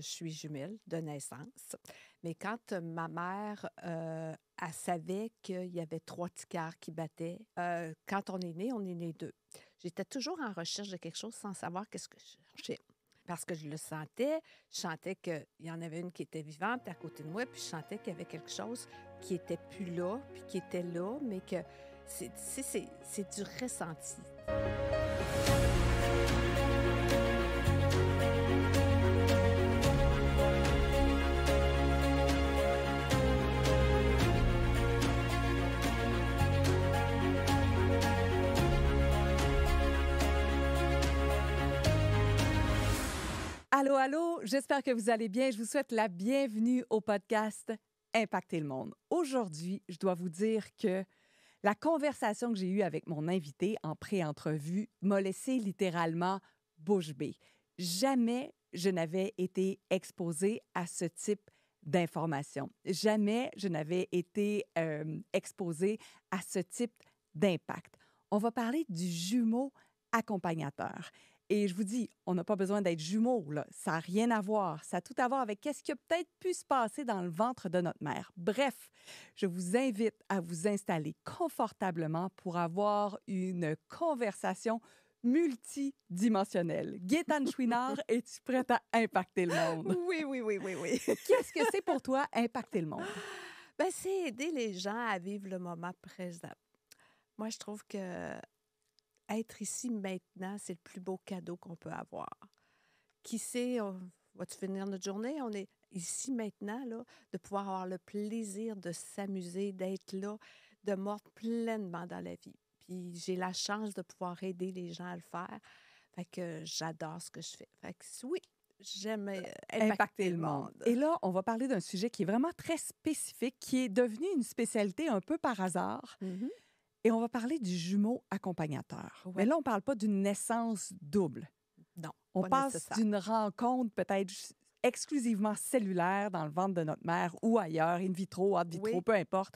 je suis jumelle de naissance. Mais quand euh, ma mère, euh, elle savait qu'il y avait trois ticards qui battaient, euh, quand on est né, on est né deux. J'étais toujours en recherche de quelque chose sans savoir qu'est-ce que je cherchais. Parce que je le sentais, je sentais qu'il y en avait une qui était vivante à côté de moi, puis je sentais qu'il y avait quelque chose qui était plus là, puis qui était là, mais que c'est du ressenti. allô, j'espère que vous allez bien. Je vous souhaite la bienvenue au podcast Impacter le monde. Aujourd'hui, je dois vous dire que la conversation que j'ai eue avec mon invité en pré-entrevue m'a laissé littéralement bouche bée. Jamais je n'avais été exposée à ce type d'information. Jamais je n'avais été euh, exposée à ce type d'impact. On va parler du jumeau accompagnateur. Et je vous dis, on n'a pas besoin d'être jumeaux, là. Ça n'a rien à voir. Ça a tout à voir avec qu'est-ce qui a peut-être pu se passer dans le ventre de notre mère. Bref, je vous invite à vous installer confortablement pour avoir une conversation multidimensionnelle. Gaëtan Chouinard, es-tu prête à impacter le monde? Oui, oui, oui, oui, oui. qu'est-ce que c'est pour toi, impacter le monde? Ben, c'est aider les gens à vivre le moment présent. Moi, je trouve que être ici maintenant, c'est le plus beau cadeau qu'on peut avoir. Qui sait, on va-tu finir notre journée? On est ici maintenant, là, de pouvoir avoir le plaisir de s'amuser, d'être là, de mordre pleinement dans la vie. Puis j'ai la chance de pouvoir aider les gens à le faire. Fait que j'adore ce que je fais. Fait que oui, j'aime euh, impacter, le monde. Et là, on va parler d'un sujet qui est vraiment très spécifique, qui est devenu une spécialité un peu par hasard. Mm-hmm. Et on va parler du jumeau accompagnateur. Mais là, on ne parle pas d'une naissance double. Non. On parle passe d'une rencontre peut-être exclusivement cellulaire dans le ventre de notre mère ou ailleurs, in vitro, out vitro, peu importe,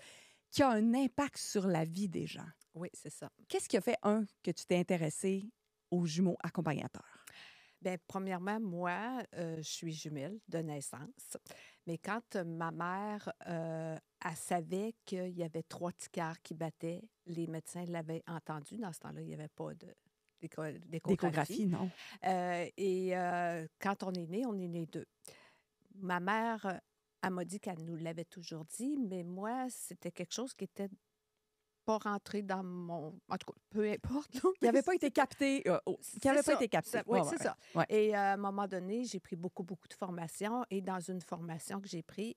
qui a un impact sur la vie des gens. Oui, c'est ça. Qu'est-ce qui a fait, un, que tu t'es intéressée aux jumeaux accompagnateurs? Bien, premièrement, moi, euh, je suis jumelle de naissance. Mais quand ma mère euh, elle savait qu'il y avait trois ticards qui battaient. Les médecins l'avaient entendu. Dans ce temps-là, il n'y avait pas de d'échographie. non. Euh, et euh, quand on est né, on est né deux. Ma mère, elle m'a dit qu'elle nous l'avait toujours dit, mais moi, c'était quelque chose qui était pas rentré dans mon... En tout cas, peu importe. Il qui n'avait pas été capté. Il euh, oh, qui n'avait pas été capté. Oui, c'est ça. Et à un moment donné, j'ai pris beaucoup, beaucoup de formations. Et dans une formation que j'ai prise,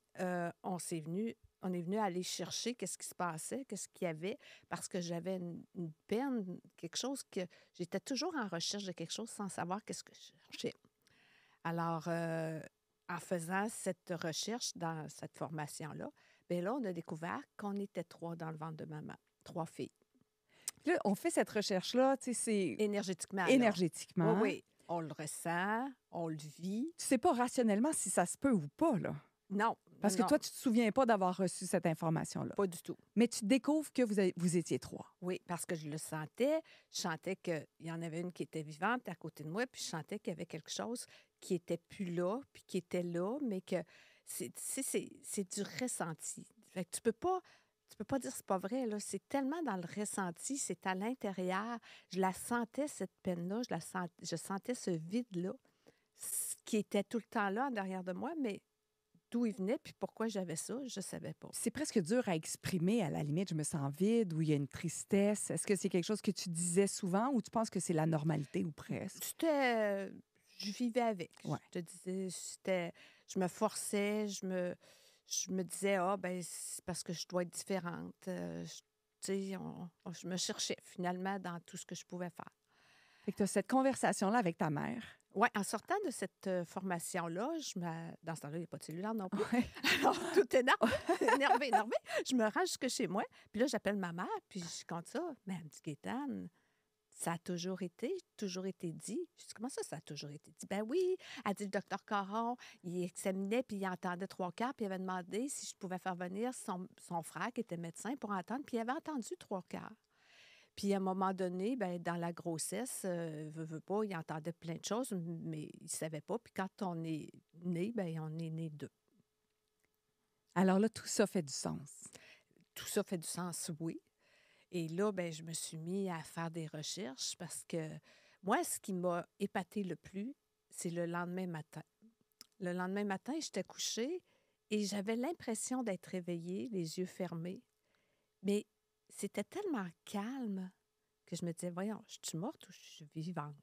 on s'est venu on est venu aller chercher qu'est-ce qui se passait, qu'est-ce qu'il y avait, parce que j'avais une, peine, quelque chose que j'étais toujours en recherche de quelque chose sans savoir qu'est-ce que je cherchais. Alors, euh, en faisant cette recherche dans cette formation-là, bien là, on a découvert qu'on était trois dans le ventre de maman, trois filles. Là, on fait cette recherche-là, tu sais, c'est... Énergétiquement. Énergétiquement. Oui, oui, On le ressent, on le vit. Tu sais pas rationnellement si ça se peut ou pas, là. Non, parce que toi, tu te souviens pas d'avoir reçu cette information-là. Pas du tout. Mais tu découvres que vous, vous étiez trois. Oui, parce que je le sentais. Je sentais qu'il y en avait une qui était vivante à côté de moi, puis je sentais qu'il y avait quelque chose qui était plus là, puis qui était là, mais que c'est du ressenti. Fait que tu peux pas tu peux pas dire c'est pas vrai là, c'est tellement dans le ressenti, c'est à l'intérieur. Je la sentais cette peine là, je la sentais, je sentais ce vide là qui était tout le temps là derrière de moi, mais d'où il venait puis pourquoi j'avais ça, je savais pas. C'est presque dur à exprimer à la limite. Je me sens vide ou il y a une tristesse. Est-ce que c'est quelque chose que tu disais souvent ou tu penses que c'est la normalité ou presque? C'était. Je vivais avec. Je te disais, Je me forçais, je me. Je me disais, ah, ben, c'est parce que je dois être différente. Euh, tu je... je me cherchais finalement dans tout ce que je pouvais faire. Et tu as cette conversation-là avec ta mère. Oui, en sortant de cette formation-là, je me... dans ce temps-là, il n'y a pas de cellulaire non plus. Alors, tout est énervé, énervé. Je me rends jusque chez moi. Puis là, j'appelle ma mère, puis je compte ça. Mais elle me dit, ça a toujours été, toujours été dit. Je dis, comment ça, ça a toujours été dit? Ben oui, a dit le docteur Caron, il examinait, puis il entendait trois quarts, puis il avait demandé si je pouvais faire venir son, son frère, qui était médecin, pour entendre, puis il avait entendu trois quarts. Puis à un moment donné, ben, dans la grossesse, euh, veut, pas, il entendait plein de choses, mais il ne savait pas. Puis quand on est né, ben, on est né deux. Alors là, tout ça fait du sens. Tout ça fait du sens, oui. Et là, ben, je me suis mis à faire des recherches parce que moi, ce qui m'a épaté le plus, c'est le lendemain matin. Le lendemain matin, j'étais couchée et j'avais l'impression d'être réveillée, les yeux fermés. Mais c'était tellement calme que je me disais, voyons, je suis morte ou je suis vivante?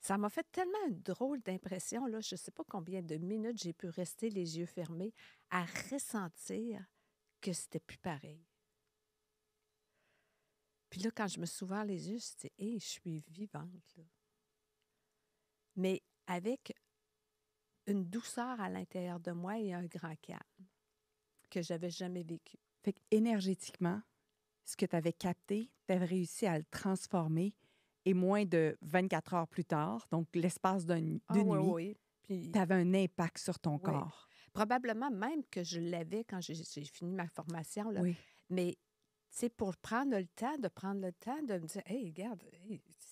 Ça m'a fait tellement une drôle d'impression, là, je ne sais pas combien de minutes j'ai pu rester les yeux fermés à ressentir que c'était plus pareil. Puis là, quand je me suis les yeux, je je suis vivante. Là. Mais avec une douceur à l'intérieur de moi et un grand calme que j'avais jamais vécu. Fait énergétiquement, ce que tu avais capté, tu avais réussi à le transformer et moins de 24 heures plus tard, donc l'espace d'une ah nuit, tu avais un impact sur ton corps. Probablement même que je l'avais quand j'ai fini ma formation. Là. Mais c'est pour prendre le temps, de prendre le temps de me dire, hey, regarde,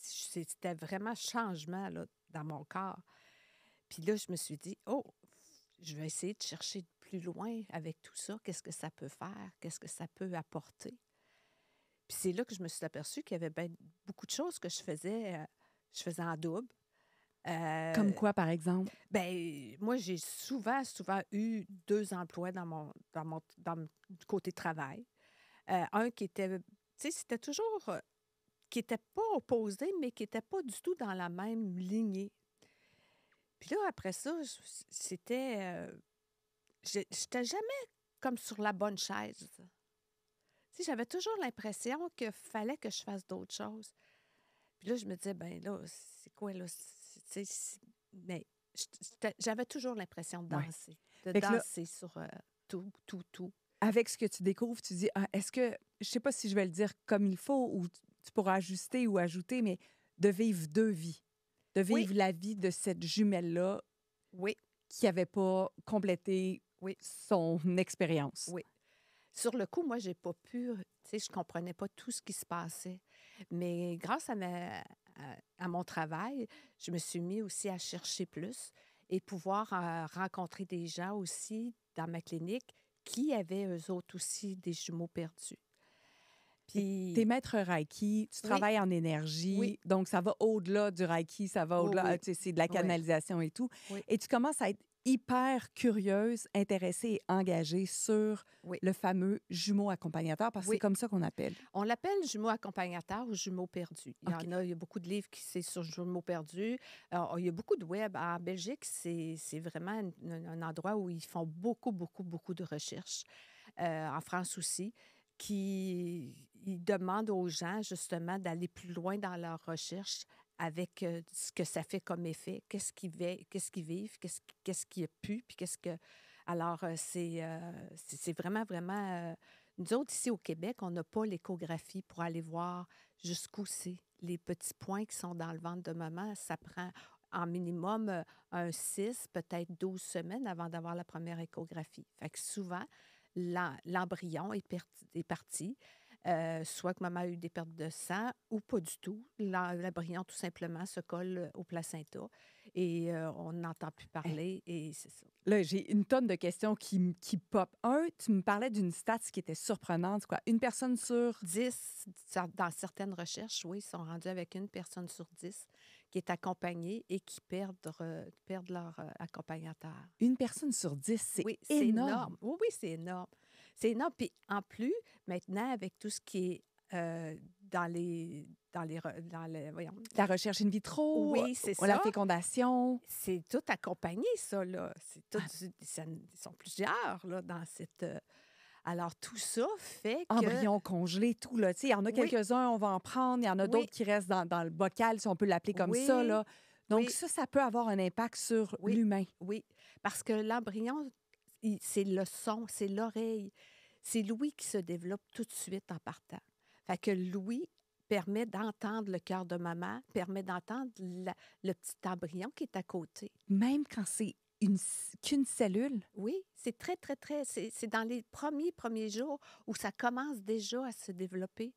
c'était vraiment changement là, dans mon corps. Puis là, je me suis dit, oh, je vais essayer de chercher plus loin avec tout ça, qu'est-ce que ça peut faire, qu'est-ce que ça peut apporter. Puis c'est là que je me suis aperçue qu'il y avait ben beaucoup de choses que je faisais, euh, je faisais en double. Euh, Comme quoi, par exemple? Ben, moi, j'ai souvent, souvent eu deux emplois dans mon, dans mon, côté travail. Euh, un qui était, tu sais, c'était toujours, qui n'était pas opposé, mais qui n'était pas du tout dans la même lignée. Puis là, après ça, c'était, n'étais jamais comme sur la bonne chaise. j'avais toujours l'impression qu'il fallait que je fasse d'autres choses. Puis là, je me disais, ben là, c'est quoi, là? mais j'avais toujours l'impression de danser, de danser sur euh, tout, tout, tout. Avec ce que tu découvres, tu dis, ah, est-ce que, je sais pas si je vais le dire comme il faut ou tu pourras ajuster ou ajouter, mais de vivre deux vies, de vivre la vie de cette jumelle-là. Oui. Qui n'avait pas complété son expérience. Oui. Sur le coup, moi, j'ai pas pu, tu sais, je comprenais pas tout ce qui se passait. Mais grâce à, ma, à, mon travail, je me suis mis aussi à chercher plus et pouvoir euh, rencontrer des gens aussi dans ma clinique qui avaient eux autres aussi des jumeaux perdus. Puis... T'es maître Reiki, tu travailles en énergie, oui. donc ça va au-delà du Reiki, ça va oh au-delà, c'est de la canalisation et tout. Et tu commences à être hyper curieuse, intéressée et engagée sur le fameux jumeau accompagnateur, parce que c'est comme ça qu'on appelle. On l'appelle jumeau accompagnateur ou jumeau perdu. Il y en a, beaucoup de livres qui c'est sur jumeau perdu. il y a beaucoup de web. En Belgique, c'est vraiment un, endroit où ils font beaucoup, beaucoup, beaucoup de recherches. Euh, en France aussi qui ils demandent aux gens justement d'aller plus loin dans leurs recherches avec ce que ça fait comme effet, qu'est-ce qu'ils qu'est-ce qu vivent, qu'est-ce qu'est-ce qui a pu, puis qu'est-ce que... Alors, c'est c'est vraiment, vraiment... Nous autres, ici au Québec, on n'a pas l'échographie pour aller voir jusqu'où c'est. Les petits points qui sont dans le ventre de maman, ça prend en minimum un 6, peut-être 12 semaines avant d'avoir la première échographie. Fait que souvent, l'embryon est, est parti euh, soit que maman a eu des pertes de sang ou pas du tout. La, brillante, tout simplement, se colle euh, au placenta et euh, on n'entend plus eh. parler et c'est ça. Là, j'ai une tonne de questions qui, qui pop. Un, tu me parlais d'une stat qui était surprenante, quoi. Une personne sur... Dix, dans certaines recherches, oui, ils sont rendus avec une personne sur dix qui est accompagnée et qui perdent, leur accompagnateur. Une personne sur dix, c'est énorme. énorme. Oui, oui, c'est énorme. C'est énorme. Puis en plus, maintenant, avec tout ce qui est euh, dans les dans les, dans voyons. la recherche in vitro, oui, euh, c'est ça. la fécondation. C'est tout accompagné, ça. Là. Tout, ah. Ils sont plusieurs là, dans cette... Euh, alors, tout ça fait que... Embryons congelés, tout, là. Il y en a quelques-uns, on va en prendre. Il y en a d'autres qui restent dans, dans, le bocal, si on peut l'appeler comme ça, là. Donc, ça, ça peut avoir un impact sur l'humain. Oui, parce que l'embryon c'est le son, c'est l'oreille. C'est l'ouïe qui se développe tout de suite en partant. Fait que l'ouïe permet d'entendre le cœur de maman, permet d'entendre le petit embryon qui est à côté. Même quand c'est qu'une cellule? Oui, c'est très, très, très... C'est dans les premiers, premiers jours où ça commence déjà à se développer.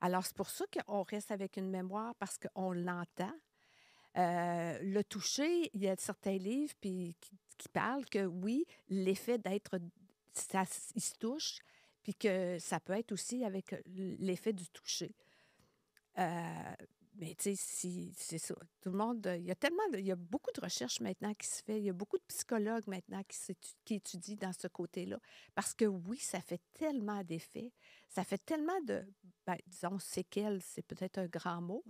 Alors, c'est pour ça qu'on reste avec une mémoire, parce qu'on l'entend, euh, le toucher, il y a certains livres qui, parlent que oui, l'effet d'être, ça, il se touche, puis que ça peut être aussi avec euh, l'effet du toucher. Euh, mais tu sais, si, c'est ça. Tout le monde, il y a tellement, il y a beaucoup de recherches maintenant qui se fait. Il y a beaucoup de psychologues maintenant qui, étudient dans ce côté-là. Parce que oui, ça fait tellement d'effets. Ça fait tellement de, ben, disons, séquelles, c'est peut-être un grand mot.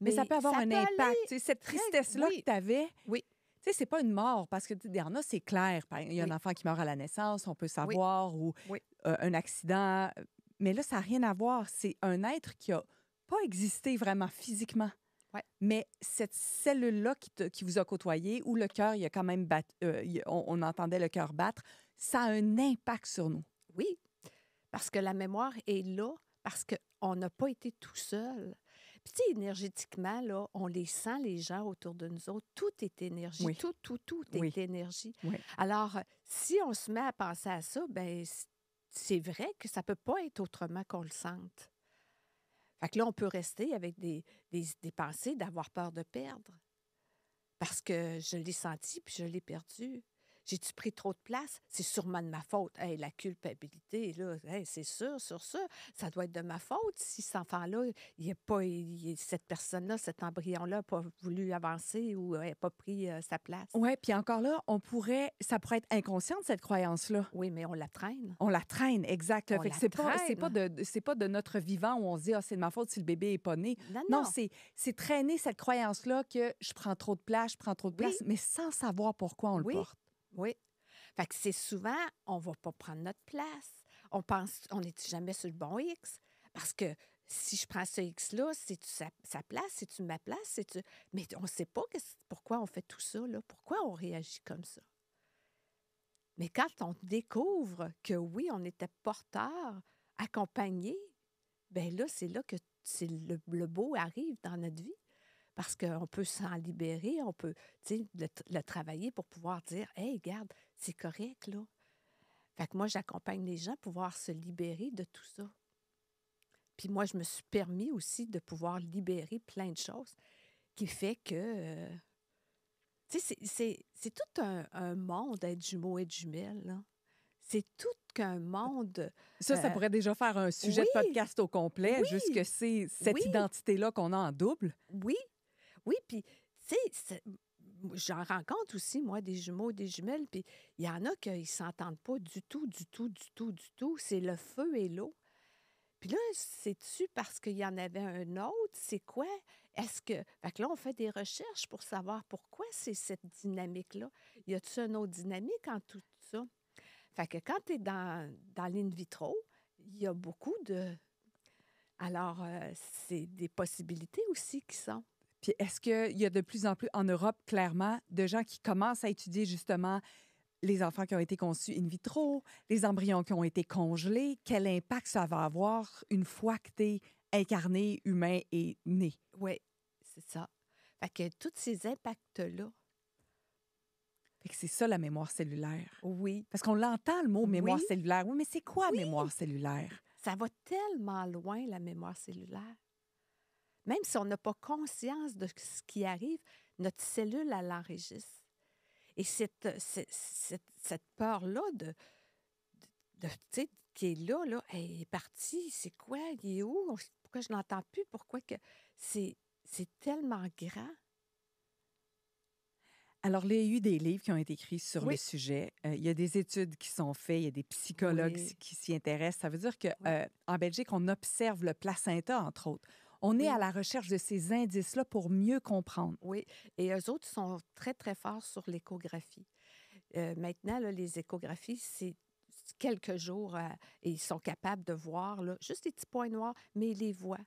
Mais, ça peut avoir un impact. Cette tristesse-là que tu avais. Oui. Tu sais, c'est pas une mort parce que il y en a, c'est clair. Il y a un enfant qui meurt à la naissance, on peut savoir, ou euh, un accident. Mais là, ça n'a rien à voir. C'est un être qui a pas existé vraiment physiquement. Mais cette cellule-là qui, vous a côtoyé, où le cœur, il a quand même euh, on, entendait le cœur battre, ça a un impact sur nous. Oui, parce que la mémoire est là, parce qu'on n'a pas été tout seul. Puis, énergétiquement, là, on les sent, les gens autour de nous autres. Tout est énergie. Tout, tout, tout est énergie. Alors, si on se met à penser à ça, ben c'est vrai que ça ne peut pas être autrement qu'on le sente. Fait que là, on peut rester avec des, pensées d'avoir peur de perdre. Parce que je l'ai senti, puis je l'ai perdu. J'ai-tu pris trop de place? C'est sûrement de ma faute. la culpabilité, c'est sûr, sur ça, ça doit être de ma faute si cet enfant-là, il est pas, cette personne-là, cet embryon-là n'a pas voulu avancer ou n'a euh, pas pris euh, sa place. Oui, puis encore là, on pourrait, ça pourrait être inconscient cette croyance-là. Oui, mais on la traîne. On la traîne, exact. c'est pas, pas, de, c'est pas de notre vivant où on se dit, ah, c'est de ma faute si le bébé n'est pas né. Non, c'est traîner cette croyance-là que je prends trop de place, je prends trop de place, mais sans savoir pourquoi on le porte. Oui. Fait que c'est souvent, on ne va pas prendre notre place. On pense, on n'est jamais sur le bon X. Parce que si je prends ce X-là, c'est-tu sa, place, c'est-tu ma place, cest Mais on ne sait pas pourquoi on fait tout ça, Pourquoi on réagit comme ça? Mais quand on découvre que oui, on était porteur, accompagné, ben là, c'est là que le beau arrive dans notre vie parce qu'on peut s'en libérer, on peut le, travailler pour pouvoir dire Hey, regarde, c'est correct, là. Fait que moi, j'accompagne les gens pour pouvoir se libérer de tout ça. Puis moi, je me suis permis aussi de pouvoir libérer plein de choses qui fait que. Euh, tu sais, c'est tout un, monde être jumeau, et jumelle. là. C'est tout qu'un monde. Ça, ça euh, pourrait déjà faire un sujet de podcast au complet, juste que c'est cette identité-là qu'on a en double. Oui, oui, puis, tu sais, j'en rencontre aussi, moi, des jumeaux, des jumelles, puis il y en a qui ne s'entendent pas du tout, du tout, du tout, du tout. C'est le feu et l'eau. Puis là, c'est-tu parce qu'il y en avait un autre? C'est quoi? Est-ce que. Fait que là, on fait des recherches pour savoir pourquoi c'est cette dynamique-là. Y a-tu une autre dynamique en tout ça? Fait que quand tu es dans, dans l'in vitro, il y a beaucoup de. Alors, euh, c'est des possibilités aussi qui sont. Puis est-ce qu'il y a de plus en plus en Europe, clairement, de gens qui commencent à étudier justement les enfants qui ont été conçus in vitro, les embryons qui ont été congelés, quel impact ça va avoir une fois que tu es incarné, humain et né? Oui, c'est ça. Fait que tous ces impacts-là, Fait que c'est ça la mémoire cellulaire. Oui. Parce qu'on l'entend le mot mémoire cellulaire. Oui, mais c'est quoi mémoire cellulaire? Ça va tellement loin, la mémoire cellulaire. Même si on n'a pas conscience de ce qui arrive, notre cellule, elle l'enregistre. Et cette, cette, peur-là de, de, qui est là, là, elle est partie, c'est quoi, il est où, pourquoi je n'entends plus, pourquoi que... C'est, c'est tellement grand. Alors, il y a eu des livres qui ont été écrits sur le sujet. Euh, il y a des études qui sont faites, il y a des psychologues qui s'y intéressent. Ça veut dire qu'en euh, en Belgique, on observe le placenta, entre autres. On est à la recherche de ces indices-là pour mieux comprendre. Oui, et les autres sont très, très forts sur l'échographie. Euh, maintenant, les échographies, c'est quelques jours euh, et ils sont capables de voir juste des petits points noirs, mais ils les voient.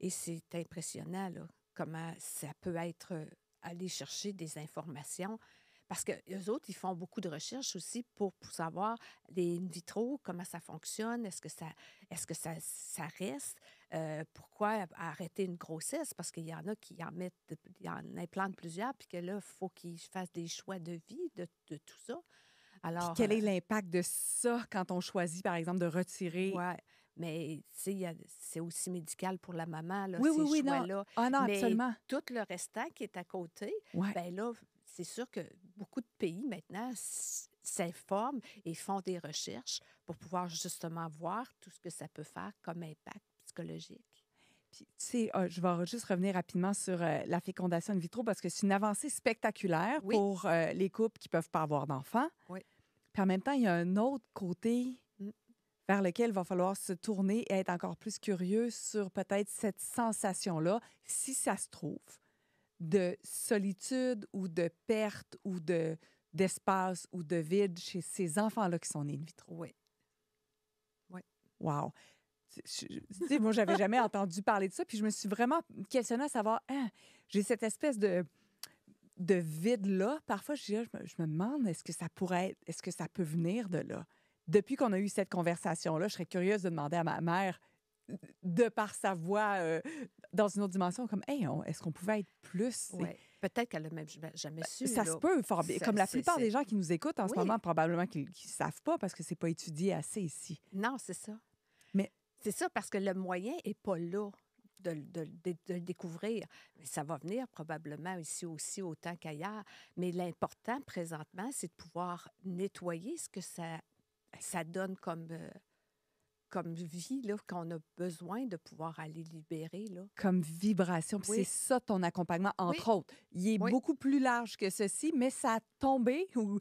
Et c'est impressionnant comment ça peut être euh, aller chercher des informations parce que les autres, ils font beaucoup de recherches aussi pour, savoir les vitraux, comment ça fonctionne, est-ce que ça, est-ce que ça, reste, euh, pourquoi arrêter une grossesse, parce qu'il y en a qui en mettent, en implantent plusieurs, puis que là, il faut qu'ils fassent des choix de vie, de, tout ça. Alors, quel est euh l'impact de ça quand on choisit, par exemple, de retirer Oui, Mais c'est aussi médical pour la maman, là, oui, ces oui, choix-là. Ah non, Mais absolument. Tout le restant qui est à côté, bien là, c'est sûr que beaucoup de pays maintenant s'informent et font des recherches pour pouvoir justement voir tout ce que ça peut faire comme impact psychologique. Puis, tu sais, oh, je vais juste revenir rapidement sur euh, la fécondation in vitro parce que c'est une avancée spectaculaire pour euh, les couples qui ne peuvent pas avoir d'enfants. Oui. en même temps, il y a un autre côté mm. vers lequel il va falloir se tourner et être encore plus curieux sur peut-être cette sensation-là, si ça se trouve de solitude ou de perte ou de d'espace ou de vide chez ces enfants-là qui sont nés in vitro. Oui. Oui. Wow. tu moi, j'avais jamais entendu parler de ça, puis je me suis vraiment questionnée à savoir, hein, j'ai cette espèce de, de vide-là. Parfois, je, ah, je, me demande, est-ce que ça pourrait être, est-ce que ça peut venir de là? Depuis qu'on a eu cette conversation-là, je serais curieuse de demander à ma mère, de par sa voix euh, dans une autre dimension, comme, est-ce qu'on pouvait être plus? Peut-être qu'elle n'a même ben, jamais ben, su. Ça se peut, Comme la plupart des gens qui nous écoutent en ce moment, probablement qu'ils ne savent pas parce que c'est pas étudié assez ici. Non, c'est ça. Mais c'est ça parce que le moyen est pas là. De, le découvrir. ça va venir probablement ici aussi autant qu'ailleurs. Mais l'important présentement, c'est de pouvoir nettoyer ce que ça, ça donne comme, euh, comme vie qu'on a besoin de pouvoir aller libérer. Là. Comme vibration. C'est ça ton accompagnement, entre autres. Il est beaucoup plus large que ceci, mais ça a tombé ou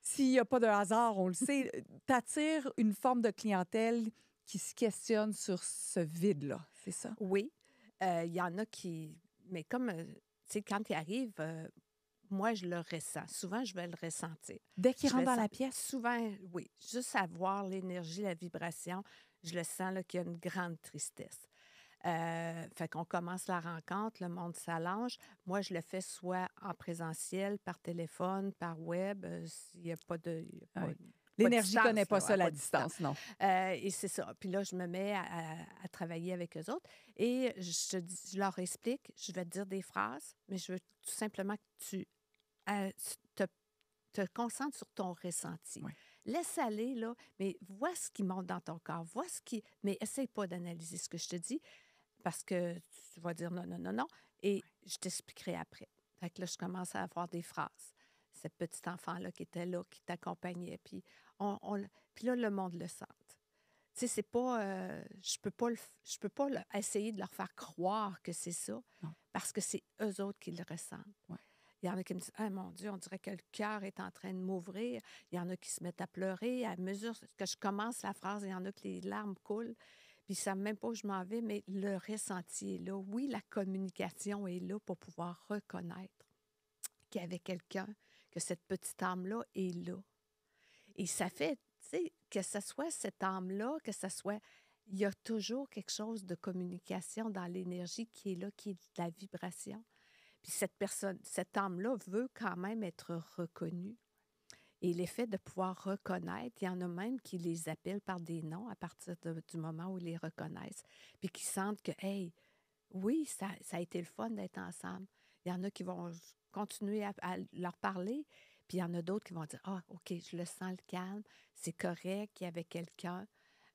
s'il n'y a pas de hasard, on le sait, euh, t'attires une forme de clientèle qui se questionne sur ce vide-là, c'est ça? Oui. Euh, il y en a qui... Mais comme, euh, tu sais, quand ils arrivent, moi, je le ressens. Souvent, je vais le ressentir. Dès qu'ils rentrent dans la pièce? Souvent, oui. Juste avoir l'énergie, la vibration, je le sens qu'il y a une grande tristesse. Euh, fait qu'on commence la rencontre, le monde s'allonge. Moi, je le fais soit en présentiel, par téléphone, par web. n'y euh, a pas de. L'énergie ne connaît pas ça, la distance, non. Euh, et c'est ça. Puis là, je me mets à, travailler avec eux autres et je, je, leur explique, je vais dire des phrases, mais je veux tout simplement que tu euh, te, te concentres sur ton ressenti. Oui. Laisse aller, là, mais vois ce qui monte dans ton corps, vois ce qui. Mais essaye pas d'analyser ce que je te dis parce que tu vas dire non, non, non, non. Et je t'expliquerai après. là, je commence à avoir des phrases. Ce petit enfant-là qui était là, qui t'accompagnait. Puis, on, puis là, le monde le sente. Tu sais, c'est pas. Euh, je peux pas, le, je peux pas essayer de leur faire croire que c'est ça parce que c'est eux autres qui le ressentent. Il y en a qui me disent Ah mon Dieu, on dirait que le cœur est en train de m'ouvrir. Il y en a qui se mettent à pleurer. À mesure que je commence la phrase, il y en a que les larmes coulent. Puis ils ne savent même pas où je m'en vais, mais le ressenti est là. Oui, la communication est là pour pouvoir reconnaître qu'il y avait quelqu'un, que cette petite âme-là est là. Et ça fait, tu sais, que ce soit cette âme-là, que ce soit il y a toujours quelque chose de communication dans l'énergie qui est là, qui est de la vibration. Puis cette personne, cet âme-là veut quand même être reconnue. Et l'effet de pouvoir reconnaître, il y en a même qui les appellent par des noms à partir du moment où ils les reconnaissent, puis qui sentent que, hey, oui, ça, a été le fun d'être ensemble. Il y en a qui vont continuer à, leur parler, puis il y en a d'autres qui vont dire, ah, OK, je le sens le calme, c'est correct, qu'il y avait quelqu'un.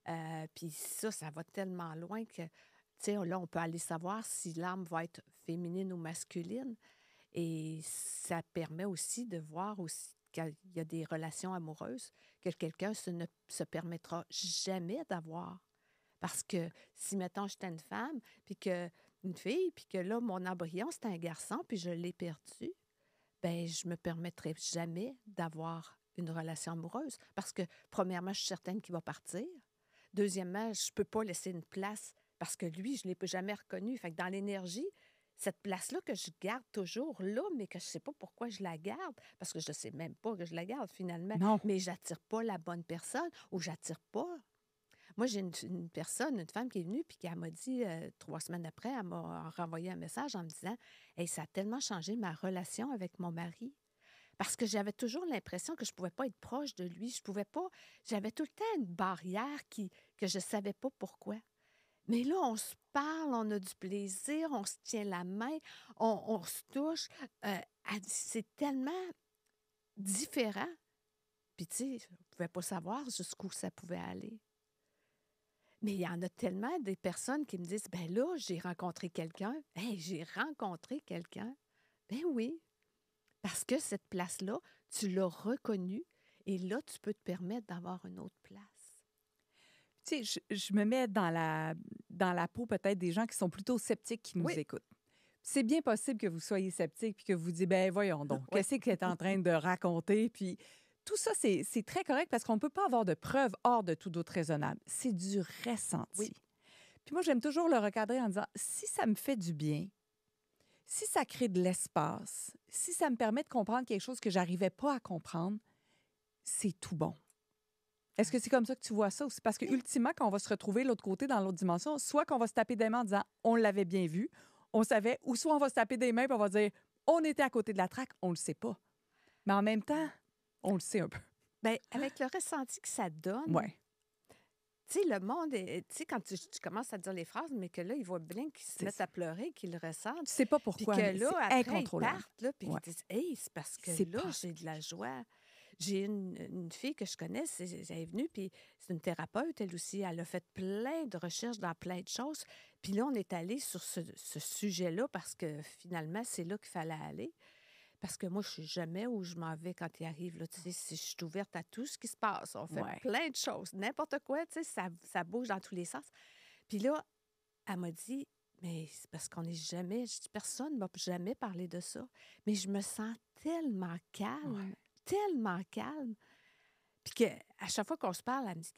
Euh, puis ça, ça va tellement loin que là, on peut aller savoir si l'âme va être féminine ou masculine. Et ça permet aussi de voir aussi qu'il y a des relations amoureuses que quelqu'un ne se permettra jamais d'avoir. Parce que si, mettons, j'étais une femme, puis que une fille, puis que là, mon embryon, c'est un garçon, puis je l'ai perdu, ben je me permettrai jamais d'avoir une relation amoureuse. Parce que, premièrement, je suis certaine qu'il va partir. Deuxièmement, je ne peux pas laisser une place parce que lui, je ne l'ai jamais reconnu. Fait dans l'énergie, cette place-là que je garde toujours là, mais que je ne sais pas pourquoi je la garde, parce que je ne sais même pas que je la garde finalement. Non. Mais j'attire pas la bonne personne ou j'attire pas. Moi, j'ai une, personne, une femme qui est venue, puis qui m'a dit, euh, trois semaines après, elle m'a renvoyé un message en me disant et ça a tellement changé ma relation avec mon mari. Parce que j'avais toujours l'impression que je ne pouvais pas être proche de lui. Je pouvais pas. J'avais tout le temps une barrière qui, que je ne savais pas pourquoi. Mais là, on se parle, on a du plaisir, on se tient la main, on, se touche. Euh, c'est tellement différent. Puis, tu sais, je ne pouvais pas savoir jusqu'où ça pouvait aller. Mais il y en a tellement des personnes qui me disent ben là, j'ai rencontré quelqu'un. Hey, j'ai rencontré quelqu'un. Ben oui, parce que cette place-là, tu l'as reconnue et là, tu peux te permettre d'avoir une autre place. Tu sais, je, me mets dans la, dans la peau peut-être des gens qui sont plutôt sceptiques qui nous écoutent. C'est bien possible que vous soyez sceptique puis que vous dites, ben voyons donc, qu'est-ce que est en train de raconter? Puis tout ça, c'est très correct parce qu'on ne peut pas avoir de preuves hors de tout doute raisonnable. C'est du ressenti. Puis moi, j'aime toujours le recadrer en disant, si ça me fait du bien, si ça crée de l'espace, si ça me permet de comprendre quelque chose que j'arrivais pas à comprendre, c'est tout bon. Est-ce que c'est comme ça que tu vois ça aussi? Parce que, ultimement, quand on va se retrouver de l'autre côté, dans l'autre dimension, soit qu'on va se taper des mains en disant on l'avait bien vu, on savait, ou soit on va se taper des mains et on va dire on était à côté de la traque, on le sait pas. Mais en même temps, on le sait un peu. Bien, avec le ressenti que ça donne. Ouais. Tu sais, le monde, tu sais, quand tu, commences à dire les phrases, mais que là, ils voient Blink qui se mettent à pleurer, qu'ils le ressentent. C'est sais pas pourquoi. Puis que là, après, ils partent, puis ils disent Hey, c'est parce que là, j'ai de la joie j'ai une, fille que je connais, c'est, elle est venue, puis c'est une thérapeute, elle aussi. Elle a fait plein de recherches dans plein de choses. Puis là, on est allé sur ce, sujet-là parce que finalement, c'est là qu'il fallait aller. Parce que moi, je suis jamais où je m'en vais quand il arrive. tu sais, je suis ouverte à tout ce qui se passe. On fait plein de choses. N'importe quoi, tu sais, ça, ça bouge dans tous les sens. Puis là, elle m'a dit, mais c'est parce qu'on n'est jamais. Personne ne m'a jamais parlé de ça. Mais je me sens tellement calme tellement calme. Puis que, à chaque fois qu'on se parle, elle me dit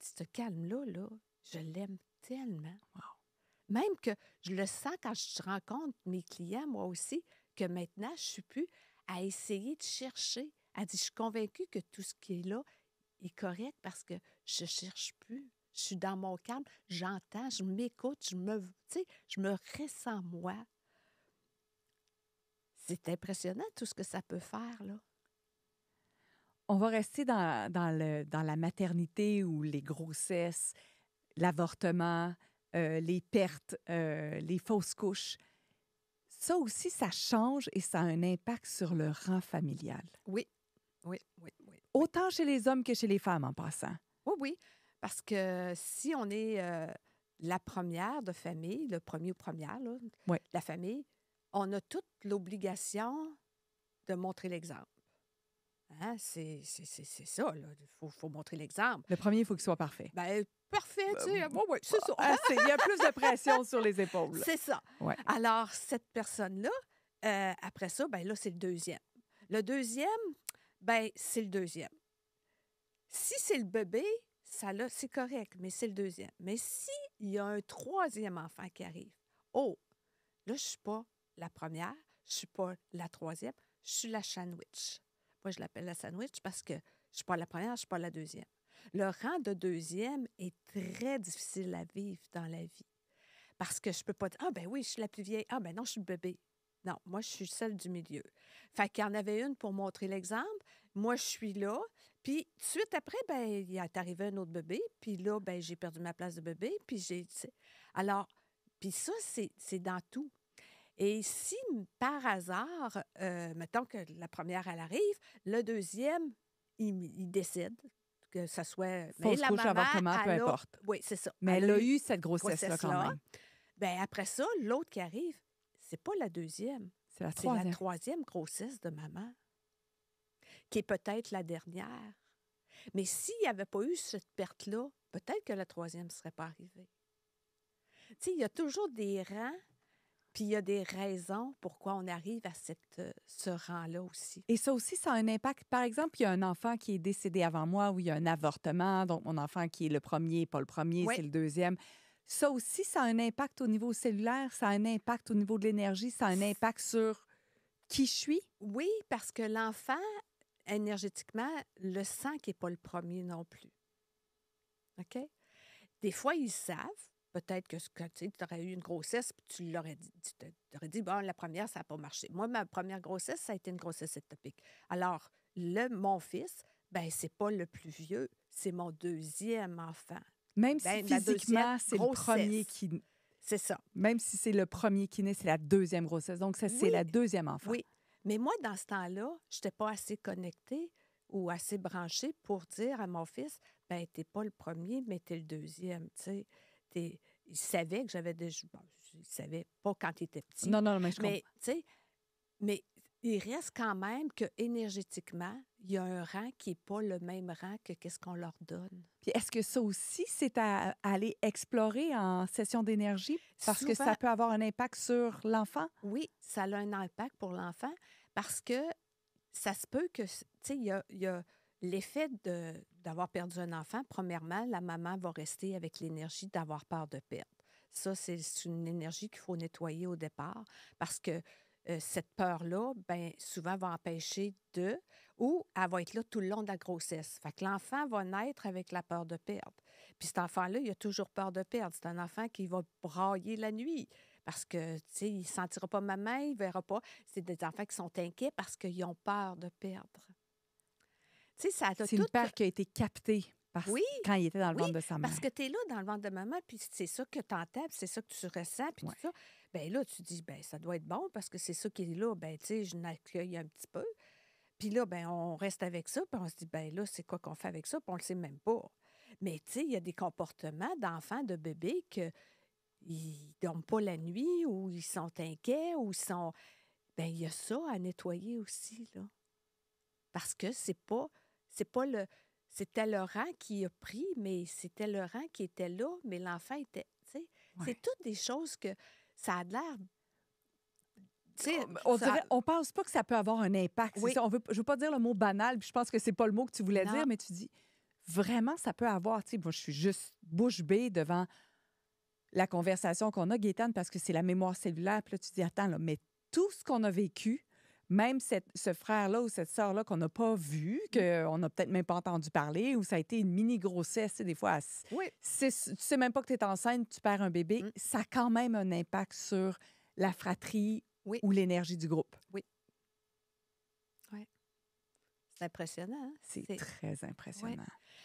ce calme-là, là, je l'aime tellement. Même que je le sens quand je rencontre mes clients, moi aussi, que maintenant, je suis plus à essayer de chercher. à dit Je suis convaincue que tout ce qui est là est correct parce que je cherche plus. Je suis dans mon calme, j'entends, je m'écoute, je me, je me ressens moi. C'est impressionnant tout ce que ça peut faire, là on va rester dans, la maternité ou les grossesses, l'avortement, euh, les pertes, euh, les fausses couches. Ça aussi, ça change et ça a un impact sur le rang familial. Oui, oui, oui. oui. Autant chez les hommes que chez les femmes en passant. Oui, oui. Parce que si on est euh, la première de famille, le premier ou première, là, la famille, on a toute l'obligation de montrer l'exemple. Hein, c'est ça, Il faut, montrer l'exemple. Le premier, il faut qu'il soit parfait. Ben, euh, parfait, ben tu sais. c'est ça. Ah, il y a plus de pression sur les épaules. C'est ça. Alors, cette personne-là, euh, après ça, ben là, c'est le deuxième. Le deuxième, ben c'est le deuxième. Si c'est le bébé, ça là, c'est correct, mais c'est le deuxième. Mais s'il y a un troisième enfant qui arrive, oh, là, je suis pas la première, je suis pas la troisième, je suis la sandwich. Moi, je l'appelle la sandwich parce que je ne suis pas la première, je ne suis pas la deuxième. Le rang de deuxième est très difficile à vivre dans la vie parce que je ne peux pas dire Ah, ben oui, je suis la plus vieille. Ah, ben non, je suis le bébé. Non, moi, je suis celle du milieu. Fait qu'il y en avait une pour montrer l'exemple. Moi, je suis là. Puis, tout de suite après, ben, il est arrivé un autre bébé. Puis là, ben, j'ai perdu ma place de bébé. Puis, j'ai. Alors, puis ça, c'est dans tout. Et si par hasard, mettons que la première, elle arrive, le deuxième, il, décide que ça soit... Fausse couche, comment, peu importe. Oui, c'est ça. Mais elle, a eu cette grossesse-là quand même. Bien, après ça, l'autre qui arrive, c'est pas la deuxième. C'est la troisième. la troisième grossesse de maman, qui est peut-être la dernière. Mais s'il n'y avait pas eu cette perte-là, peut-être que la troisième ne serait pas arrivée. Tu sais, il y a toujours des rangs puis il y a des raisons pourquoi on arrive à cette, euh, ce rang-là aussi. Et ça aussi, ça a un impact. Par exemple, il y a un enfant qui est décédé avant moi ou il y a un avortement, donc mon enfant qui est le premier, pas le premier, c'est le deuxième. Ça aussi, ça a un impact au niveau cellulaire, ça a un impact au niveau de l'énergie, ça a un impact sur qui je suis. Oui, parce que l'enfant, énergétiquement, le sent qui n'est pas le premier non plus. OK? Des fois, ils savent, peut-être que tu aurais eu une grossesse, tu l'aurais dit. Tu t'aurais dit, bon, la première, ça n'a pas marché. Moi, ma première grossesse, ça a été une grossesse étopique. Alors, le, mon fils, ben c'est pas le plus vieux, c'est mon deuxième enfant. Même si ben, physiquement, c'est le premier qui... C'est ça. Même si c'est le premier qui naît, c'est la deuxième grossesse. Donc, ça, c'est la deuxième enfant. Oui. Mais moi, dans ce temps-là, je n'étais pas assez connectée ou assez branchée pour dire à mon fils, ben n'es pas le premier, mais tu es le deuxième, tu sais ils Il savait que j'avais des. Bon, il pas quand il était petit. Non, non, mais je comprends. Mais, mais il reste quand même que énergétiquement, il y a un rang qui n'est pas le même rang que qu'est-ce qu'on leur donne. Puis est-ce que ça aussi, c'est à, aller explorer en session d'énergie parce que ça peut avoir un impact sur l'enfant? Oui, ça a un impact pour l'enfant parce que ça se peut que, tu sais, il y a L'effet d'avoir perdu un enfant, premièrement, la maman va rester avec l'énergie d'avoir peur de perdre. Ça, c'est une énergie qu'il faut nettoyer au départ parce que euh, cette peur-là, ben, souvent va empêcher de, ou elle va être là tout le long de la grossesse. Fait que l'enfant va naître avec la peur de perdre. Puis cet enfant-là, il a toujours peur de perdre. C'est un enfant qui va brailler la nuit parce que, tu il ne sentira pas maman, il ne verra pas. C'est des enfants qui sont inquiets parce qu'ils ont peur de perdre. C'est une père qui a été captée. Parce, oui. Quand il était dans le ventre de sa mère. Parce que tu es là dans le ventre de maman, puis c'est ça que tu entends, c'est ça que tu ressens, puis tout ça. Bien là, tu dis, ben ça doit être bon parce que c'est ça qui est là. Ben tu sais, je n'accueille un petit peu. Puis là, ben on reste avec ça, puis on se dit, ben là, c'est quoi qu'on fait avec ça, puis on le sait même pas. Mais tu sais, il y a des comportements d'enfants, de bébés que ne dorment pas la nuit, ou ils sont inquiets, ou ils sont. Ben il y a ça à nettoyer aussi, là. Parce que c'est pas c'est pas le. C'était Laurent qui a pris, mais c'était Laurent qui était là, mais l'enfant était. C'est toutes des choses que ça a l'air oh, on, sais on pense pas que ça peut avoir un impact. Je ne on veut, je veux pas dire le mot banal, puis je pense que c'est pas le mot que tu voulais dire, mais tu dis vraiment ça peut avoir. Tu moi je suis juste bouche bée devant la conversation qu'on a, Gaétane, parce que c'est la mémoire cellulaire. Puis là, tu dis attends là, mais tout ce qu'on a vécu, même cette, ce frère-là ou cette sœur-là qu'on n'a pas vu, mmh. qu'on n'a peut-être même pas entendu parler, ou ça a été une mini-grossesse, des fois, oui. tu sais même pas que tu es enceinte, tu perds un bébé, mmh. ça a quand même un impact sur la fratrie ou l'énergie du groupe. Oui. Oui. C'est impressionnant. Hein? C'est très impressionnant.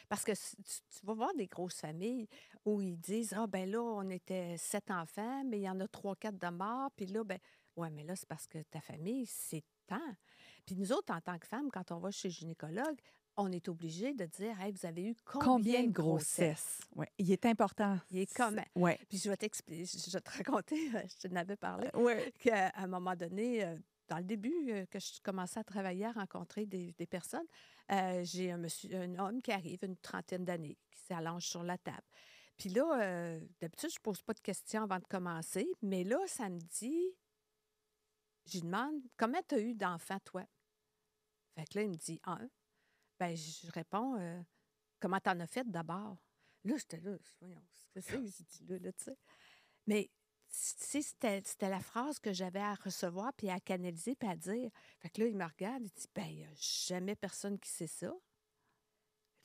Parce que tu, vas voir des grosses familles où ils disent, ah ben là, on était sept enfants, mais il y en a trois, quatre de morts, puis là, ben... Oui, mais là, c'est parce que ta famille, c'est temps. Puis nous autres, en tant que femmes, quand on va chez le gynécologue, on est obligé de dire hey, vous avez eu combien, de grossesses? Ouais. Il est important. Il est comme. Ouais. Puis je vais t'expliquer, je te raconter, je t'en avais parlé, euh, qu'à un moment donné, euh, dans le début, euh, que je commençais à travailler, à rencontrer des, personnes, j'ai un, monsieur, un homme qui arrive, une trentaine d'années, qui s'allonge sur la table. Puis là, d'habitude, je ne pose pas de questions avant de commencer, mais là, ça me dit je lui demande Comment tu as eu d'enfants, toi Fait que là, il me dit Un. Ben, je réponds euh, Comment t'en as fait d'abord Là, j'étais là, voyons, qu'est-ce que c'est dit là, tu sais. Mais c'était, la phrase que j'avais à recevoir, puis à canaliser, puis à dire. Fait que là, il me regarde, il dit, ben, il n'y a jamais personne qui sait ça.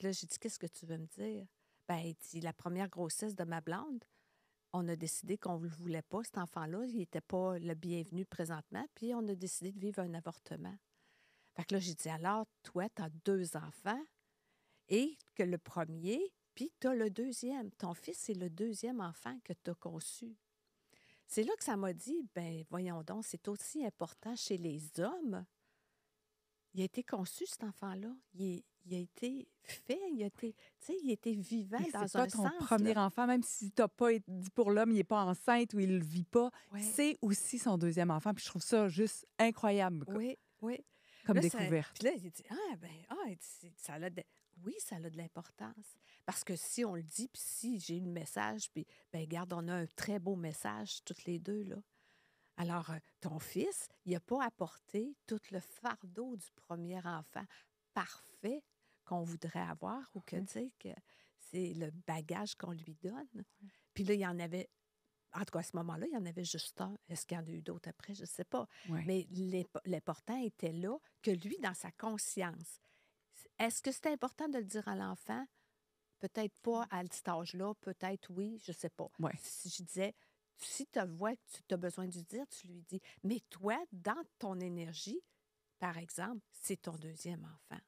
là, j'ai dit, qu'est-ce que tu veux me dire? Ben, il dit, la première grossesse de ma blonde on a décidé qu'on ne le voulait pas, cet enfant-là. Il n'était pas le bienvenu présentement. Puis on a décidé de vivre un avortement. Fait que là, j'ai dit, alors, toi, tu as deux enfants et que le premier, puis tu as le deuxième. Ton fils, est le deuxième enfant que tu as conçu. C'est là que ça m'a dit, ben voyons donc, c'est aussi important chez les hommes il a été conçu, cet enfant-là. Il, a été fait, il a été, il a été vivant dans un sens. C'est premier enfant, même si t'as pas dit pour l'homme, il n'est pas enceinte ou il le vit pas. C'est aussi son deuxième enfant. Puis je trouve ça juste incroyable. Oui, oui. Comme découverte. là, il dit, ah, ben, ah, ça a de... oui, ça a de l'importance. Parce que si on le dit, puis si j'ai eu le message, puis, ben, garde, on a un très beau message, toutes les deux, là. Alors, euh, ton fils, il n'a pas apporté tout le fardeau du premier enfant parfait qu'on voudrait avoir ou que, que c'est le bagage qu'on lui donne. Puis là, il y en avait, en tout cas à ce moment-là, il y en avait juste un. Est-ce qu'il y en a eu d'autres après? Je ne sais pas. Mais l'important était là que lui, dans sa conscience, est-ce que c'est important de le dire à l'enfant? Peut-être pas mmh. à cet âge-là, peut-être oui, je ne sais pas. Si je disais, si tu vois que tu as besoin de dire, tu lui dis, mais toi, dans ton énergie, par exemple, c'est ton deuxième enfant.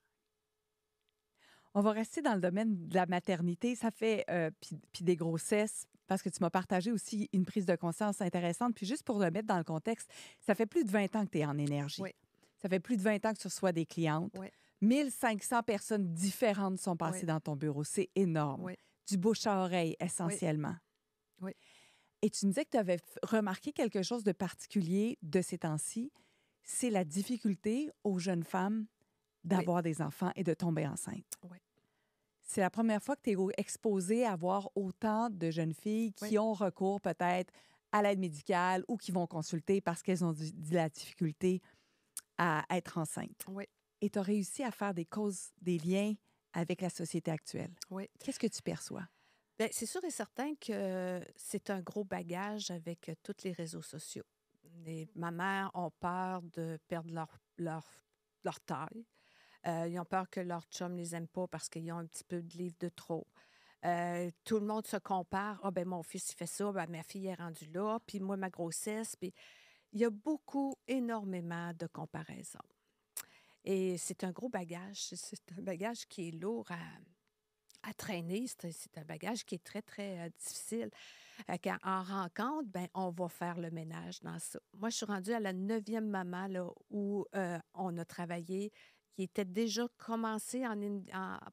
On va rester dans le domaine de la maternité, ça fait, euh, puis des grossesses, parce que tu m'as partagé aussi une prise de conscience intéressante. Puis juste pour le mettre dans le contexte, ça fait plus de 20 ans que tu es en énergie. Ça fait plus de 20 ans que tu reçois des clientes. 1500 personnes différentes sont passées dans ton bureau. C'est énorme. Du bouche à oreille, essentiellement. Oui. Et tu me disais que tu avais remarqué quelque chose de particulier de ces temps-ci, c'est la difficulté aux jeunes femmes d'avoir des enfants et de tomber enceinte. Oui. C'est la première fois que tu es exposée à voir autant de jeunes filles qui ont recours peut-être à l'aide médicale ou qui vont consulter parce qu'elles ont de la difficulté à être enceintes. Oui. Et tu as réussi à faire des causes, des liens avec la société actuelle. Qu'est-ce que tu perçois? Ben, c'est sûr et certain que c'est un gros bagage avec tous les réseaux sociaux. Ma mamans ont peur de perdre leur, taille. ils ont peur que leur chum les aime pas parce qu'ils ont un petit peu de livres de trop. tout le monde se compare. Ah, ben, mon fils, il fait ça. Ben, ma fille est rendue là. Puis moi, ma grossesse. Puis il y a beaucoup, énormément de comparaisons. Et c'est un gros bagage. C'est un bagage qui est lourd à, à traîner. C'est un bagage qui est très, très euh, difficile. En quand rencontre, ben, on va faire le ménage dans ça. Moi, je suis rendue à la neuvième maman là, où euh, on a travaillé Il était déjà commencé en,